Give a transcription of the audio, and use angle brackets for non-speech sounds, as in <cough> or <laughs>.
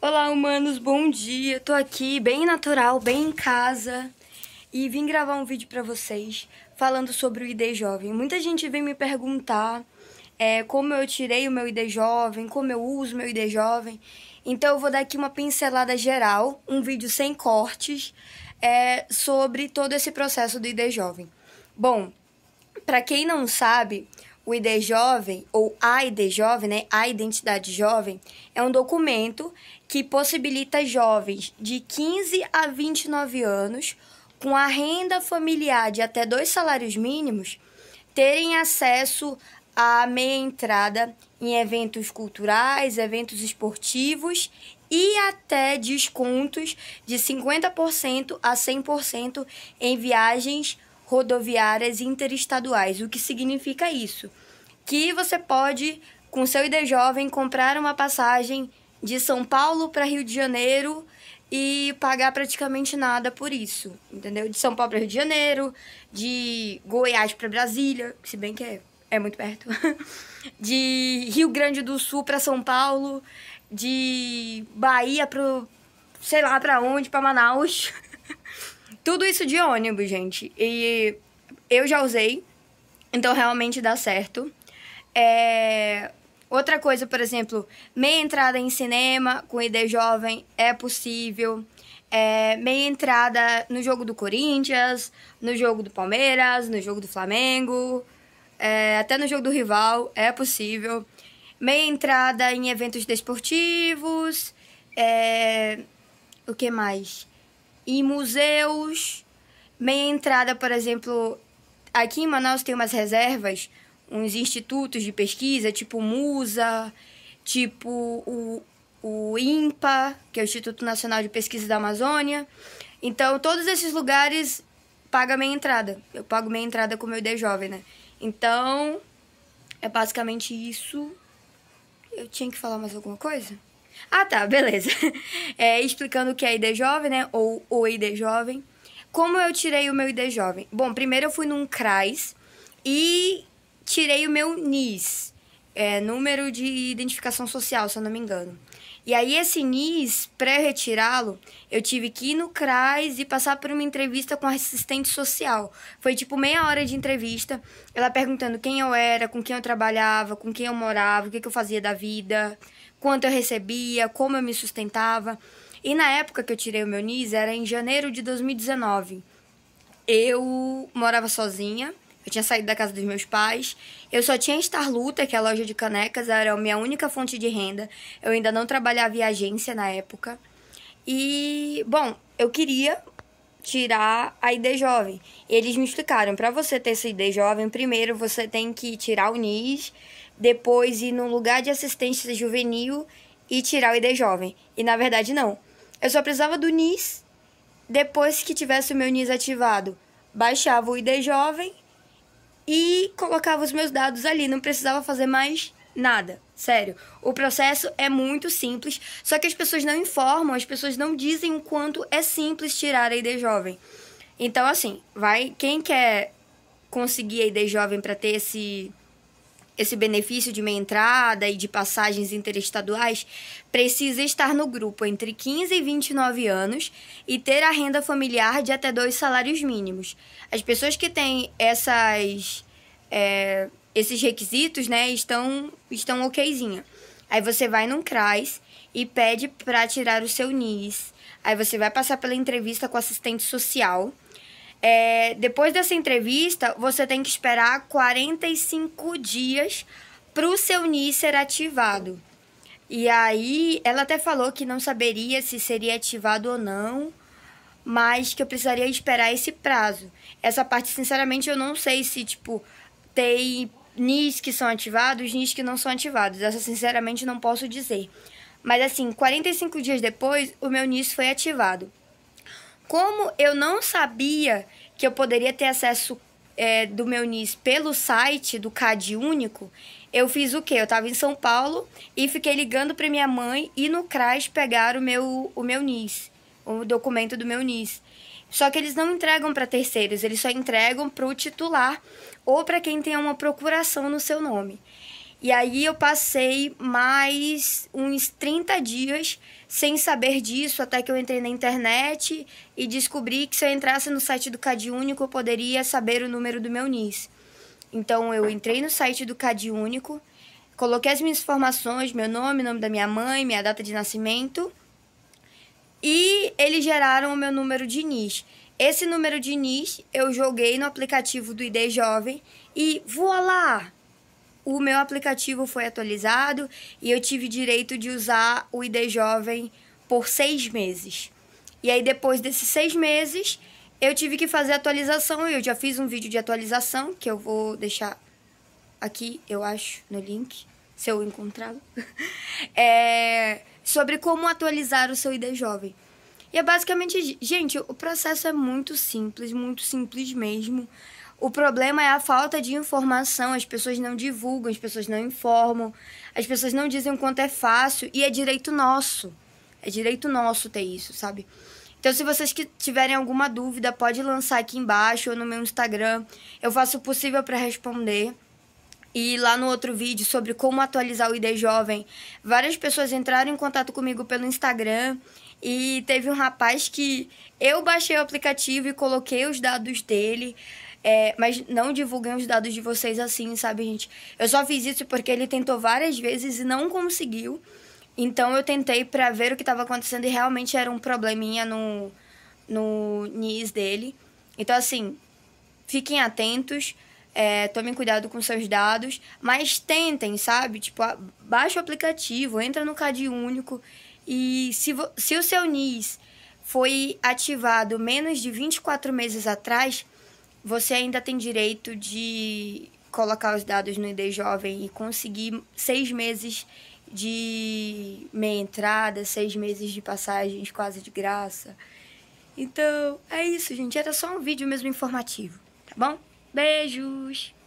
Olá, humanos, bom dia. Tô aqui bem natural, bem em casa e vim gravar um vídeo para vocês falando sobre o ID Jovem. Muita gente vem me perguntar é, como eu tirei o meu ID Jovem, como eu uso o meu ID Jovem. Então eu vou dar aqui uma pincelada geral, um vídeo sem cortes, é, sobre todo esse processo do ID Jovem. Bom, para quem não sabe, o ID Jovem, ou a ID Jovem, né, a Identidade Jovem, é um documento que possibilita jovens de 15 a 29 anos, com a renda familiar de até dois salários mínimos, terem acesso à meia entrada em eventos culturais, eventos esportivos e até descontos de 50% a 100% em viagens rodoviárias interestaduais. O que significa isso? Que você pode, com seu ID jovem, comprar uma passagem de São Paulo para Rio de Janeiro e pagar praticamente nada por isso, entendeu? De São Paulo para Rio de Janeiro, de Goiás para Brasília, se bem que é, é muito perto, <laughs> de Rio Grande do Sul para São Paulo, de Bahia para sei lá para onde, para Manaus. <laughs> Tudo isso de ônibus, gente. E eu já usei, então realmente dá certo. É... Outra coisa, por exemplo, meia entrada em cinema com ID jovem é possível. É... meia entrada no jogo do Corinthians, no jogo do Palmeiras, no jogo do Flamengo, é... até no jogo do rival é possível. Meia entrada em eventos desportivos. É, o que mais? em museus, meia entrada, por exemplo, aqui em Manaus tem umas reservas, uns institutos de pesquisa, tipo Musa, tipo o, o INPA, que é o Instituto Nacional de Pesquisa da Amazônia. Então, todos esses lugares paga meia entrada. Eu pago meia entrada com meu ID jovem, né? Então, é basicamente isso. Eu tinha que falar mais alguma coisa? Ah, tá, beleza. <laughs> É, explicando o que é ID Jovem, né? Ou o ID Jovem. Como eu tirei o meu ID Jovem? Bom, primeiro eu fui num CRAS e tirei o meu NIS, é, número de identificação social, se eu não me engano. E aí, esse NIS, pré-retirá-lo, eu tive que ir no CRAS e passar por uma entrevista com a assistente social. Foi tipo meia hora de entrevista, ela perguntando quem eu era, com quem eu trabalhava, com quem eu morava, o que, que eu fazia da vida, quanto eu recebia, como eu me sustentava. E na época que eu tirei o meu NIS, era em janeiro de 2019. Eu morava sozinha eu tinha saído da casa dos meus pais. Eu só tinha Starluta, que é a loja de canecas, era a minha única fonte de renda. Eu ainda não trabalhava em agência na época. E, bom, eu queria tirar a ID jovem. Eles me explicaram, para você ter essa ID jovem, primeiro você tem que tirar o NIS, depois ir no lugar de assistência juvenil e tirar o ID jovem. E na verdade não. Eu só precisava do NIS depois que tivesse o meu NIS ativado. Baixava o ID jovem e colocava os meus dados ali, não precisava fazer mais nada. Sério, o processo é muito simples, só que as pessoas não informam, as pessoas não dizem o quanto é simples tirar a ID jovem. Então, assim, vai quem quer conseguir a ID jovem para ter esse esse benefício de meia entrada e de passagens interestaduais precisa estar no grupo entre 15 e 29 anos e ter a renda familiar de até dois salários mínimos. As pessoas que têm essas, é, esses requisitos né, estão, estão okzinha. Aí você vai num CRAS e pede para tirar o seu NIS. Aí você vai passar pela entrevista com assistente social. É, depois dessa entrevista, você tem que esperar 45 dias para o seu NI ser ativado. E aí, ela até falou que não saberia se seria ativado ou não, mas que eu precisaria esperar esse prazo. Essa parte, sinceramente, eu não sei se, tipo, tem NIS que são ativados, NIS que não são ativados. Essa, sinceramente, não posso dizer. Mas, assim, 45 dias depois, o meu NIS foi ativado como eu não sabia que eu poderia ter acesso é, do meu NIS pelo site do CAD Único, eu fiz o quê? Eu estava em São Paulo e fiquei ligando para minha mãe e no CRAS pegar o meu, o meu NIS, o documento do meu NIS. Só que eles não entregam para terceiros, eles só entregam para o titular ou para quem tem uma procuração no seu nome. E aí eu passei mais uns 30 dias sem saber disso, até que eu entrei na internet e descobri que se eu entrasse no site do CadÚnico eu poderia saber o número do meu NIS. Então eu entrei no site do CadÚnico, coloquei as minhas informações, meu nome, nome da minha mãe, minha data de nascimento, e eles geraram o meu número de NIS. Esse número de NIS eu joguei no aplicativo do ID Jovem e voa lá! o meu aplicativo foi atualizado e eu tive direito de usar o ID Jovem por seis meses. E aí, depois desses seis meses, eu tive que fazer atualização. Eu já fiz um vídeo de atualização que eu vou deixar aqui, eu acho, no link, se eu encontrá-lo, <laughs> é, sobre como atualizar o seu ID Jovem. E é basicamente, gente, o processo é muito simples, muito simples mesmo. O problema é a falta de informação, as pessoas não divulgam, as pessoas não informam, as pessoas não dizem o quanto é fácil e é direito nosso. É direito nosso ter isso, sabe? Então, se vocês que tiverem alguma dúvida, pode lançar aqui embaixo ou no meu Instagram. Eu faço o possível para responder. E lá no outro vídeo sobre como atualizar o ID Jovem, várias pessoas entraram em contato comigo pelo Instagram e teve um rapaz que eu baixei o aplicativo e coloquei os dados dele. É, mas não divulguem os dados de vocês assim, sabe, gente? Eu só fiz isso porque ele tentou várias vezes e não conseguiu. Então eu tentei para ver o que estava acontecendo e realmente era um probleminha no, no NIS dele. Então, assim, fiquem atentos, é, tomem cuidado com seus dados, mas tentem, sabe? Tipo, baixa o aplicativo, entra no CAD único e se, se o seu NIS foi ativado menos de 24 meses atrás você ainda tem direito de colocar os dados no ID Jovem e conseguir seis meses de meia entrada, seis meses de passagens quase de graça. Então, é isso, gente. Era só um vídeo mesmo informativo, tá bom? Beijos!